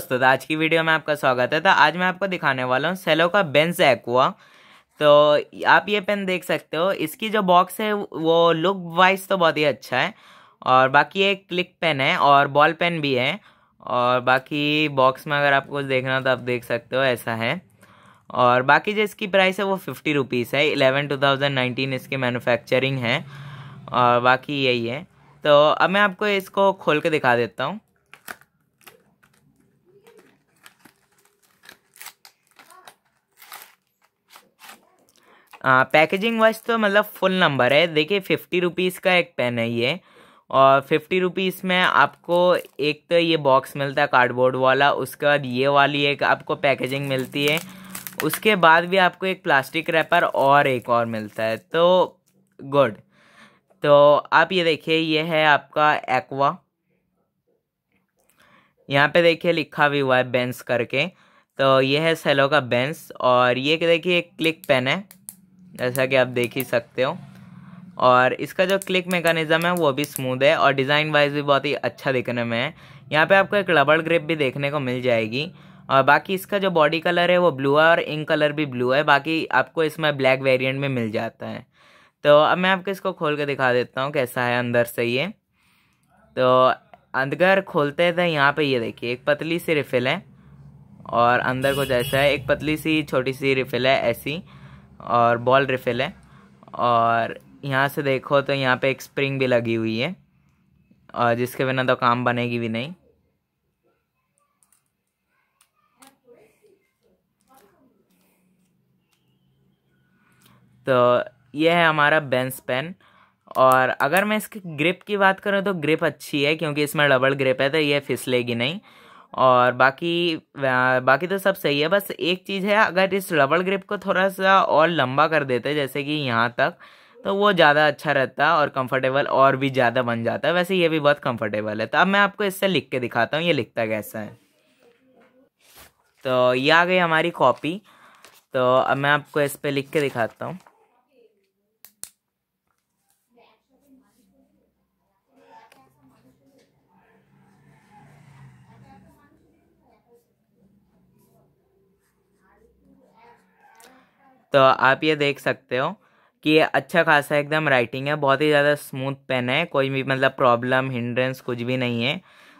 दोस्तों तो आज की वीडियो में आपका स्वागत है तो आज मैं आपको दिखाने वाला हूँ सेलो का बेंस एक्वा तो आप ये पेन देख सकते हो इसकी जो बॉक्स है वो लुक वाइज तो बहुत ही अच्छा है और बाकी एक क्लिक पेन है और बॉल पेन भी है और बाकी बॉक्स में अगर आपको कुछ देखना हो तो आप देख सकते हो ऐसा है और बाकी जो इसकी प्राइस है वो फिफ्टी रुपीज़ है इलेवन टू थाउजेंड नाइनटीन इसकी मैनुफैक्चरिंग है और बाकी यही है तो अब मैं आपको इसको खोल के दिखा देता हूँ पैकेजिंग वाइज तो मतलब फुल नंबर है देखिए फिफ्टी रुपीज़ का एक पेन है ये और फिफ्टी रुपीज़ में आपको एक तो ये बॉक्स मिलता है कार्डबोर्ड वाला उसके बाद ये वाली एक आपको पैकेजिंग मिलती है उसके बाद भी आपको एक प्लास्टिक रैपर और एक और मिलता है तो गुड तो आप ये देखिए ये है आपका एक्वा यहाँ पे देखिए लिखा भी हुआ है बेंस करके तो ये है सेलो का बेंस और ये देखिए एक क्लिक पेन है जैसा कि आप देख ही सकते हो और इसका जो क्लिक मेकानिज़म है वो भी स्मूद है और डिज़ाइन वाइज भी बहुत ही अच्छा दिखने में है यहाँ पे आपको एक रबड़ ग्रिप भी देखने को मिल जाएगी और बाकी इसका जो बॉडी कलर है वो ब्लू है और इंक कलर भी ब्लू है बाकी आपको इसमें ब्लैक वेरिएंट में मिल जाता है तो अब मैं आपको इसको खोल के दिखा देता हूँ कैसा है अंदर से ये तो अंदर खोलते थे यहाँ पर ये देखिए एक पतली सी रिफिल है और अंदर को जैसा है एक पतली सी छोटी सी रिफिल है ऐसी और बॉल रिफिल है और यहाँ से देखो तो यहाँ पे एक स्प्रिंग भी लगी हुई है और जिसके बिना तो काम बनेगी भी नहीं तो ये है हमारा बेंस पेन और अगर मैं इसकी ग्रिप की बात करूँ तो ग्रिप अच्छी है क्योंकि इसमें डबल ग्रिप है तो ये फिसलेगी नहीं और बाकी बाकी तो सब सही है बस एक चीज़ है अगर इस रबल ग्रिप को थोड़ा सा और लंबा कर देते जैसे कि यहाँ तक तो वो ज़्यादा अच्छा रहता और कंफर्टेबल और भी ज़्यादा बन जाता है वैसे ये भी बहुत कंफर्टेबल है तो अब मैं आपको इससे लिख के दिखाता हूँ ये लिखता कैसा है तो ये आ गई हमारी कॉपी तो अब मैं आपको इस पर लिख के दिखाता हूँ तो आप ये देख सकते हो कि ये अच्छा खासा एकदम राइटिंग है बहुत ही ज़्यादा स्मूथ पेन है कोई भी मतलब प्रॉब्लम हिंड्रेंस कुछ भी नहीं है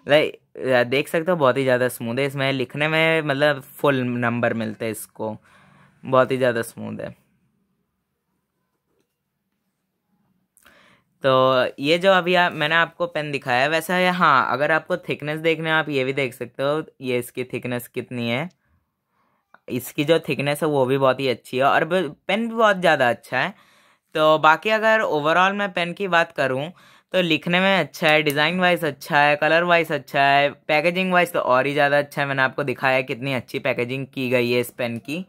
लाइक देख सकते हो बहुत ही ज़्यादा स्मूथ है इसमें लिखने में मतलब फुल नंबर मिलते हैं इसको बहुत ही ज़्यादा स्मूथ है तो ये जो अभी आ, मैंने आपको पेन दिखाया है वैसा है हाँ अगर आपको थिकनेस देखने आप ये भी देख सकते हो ये इसकी थिकनेस कितनी है इसकी जो थिकनेस है वो भी बहुत ही अच्छी है और पेन भी बहुत ज़्यादा अच्छा है तो बाकी अगर ओवरऑल मैं पेन की बात करूँ तो लिखने में अच्छा है डिज़ाइन वाइज अच्छा है कलर वाइज अच्छा है पैकेजिंग वाइज तो और ही ज़्यादा अच्छा है मैंने आपको दिखाया कितनी अच्छी पैकेजिंग की गई है इस पेन की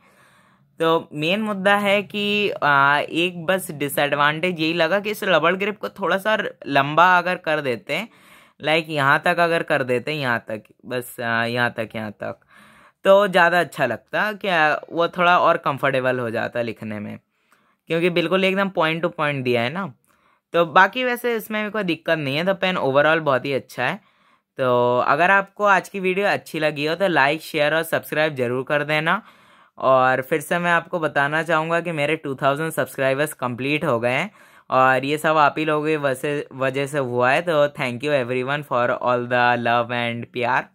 तो मेन मुद्दा है कि आ, एक बस डिसएडवांटेज यही लगा कि इस रबड़ ग्रिप को थोड़ा सा लंबा अगर कर देते लाइक यहाँ तक अगर कर देते यहाँ तक बस यहाँ तक यहाँ तक तो ज़्यादा अच्छा लगता क्या वो थोड़ा और कंफर्टेबल हो जाता लिखने में क्योंकि बिल्कुल एकदम पॉइंट टू पॉइंट दिया है ना तो बाकी वैसे इसमें भी कोई दिक्कत नहीं है तो पेन ओवरऑल बहुत ही अच्छा है तो अगर आपको आज की वीडियो अच्छी लगी हो तो लाइक शेयर और सब्सक्राइब ज़रूर कर देना और फिर से मैं आपको बताना चाहूँगा कि मेरे 2000 सब्सक्राइबर्स कंप्लीट हो गए हैं और ये सब आप ही लोगों की वजह से हुआ है तो thank you everyone for all the love and प्यार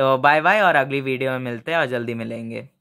तो बाय बाय और अगली वीडियो में मिलते हैं और जल्दी मिलेंगे